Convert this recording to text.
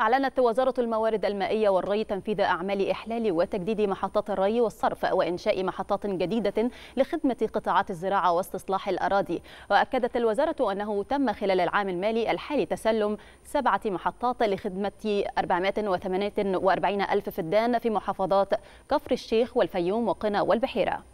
أعلنت وزارة الموارد المائية والري تنفيذ أعمال إحلال وتجديد محطات الري والصرف وإنشاء محطات جديدة لخدمة قطاعات الزراعة واستصلاح الأراضي وأكدت الوزارة أنه تم خلال العام المالي الحالي تسلم سبعة محطات لخدمة 448 ألف فدان في محافظات كفر الشيخ والفيوم وقنا والبحيرة